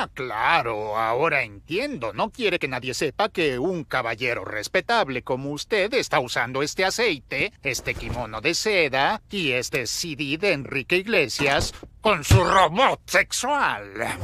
Ah, claro, ahora entiendo. No quiere que nadie sepa que un caballero respetable como usted está usando este aceite, este kimono de seda y este CD de Enrique Iglesias con su robot sexual.